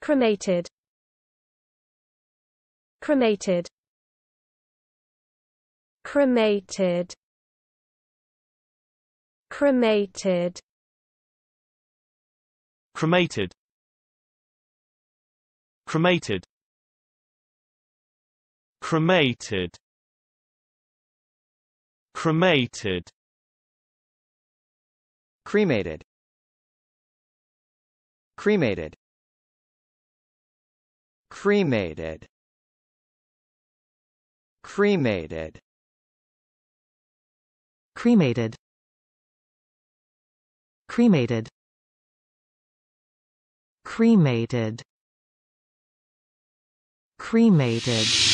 cremated cremated cremated cremated cremated cremated cremated cremated cremated cremated cremated cremated cremated cremated cremated cremated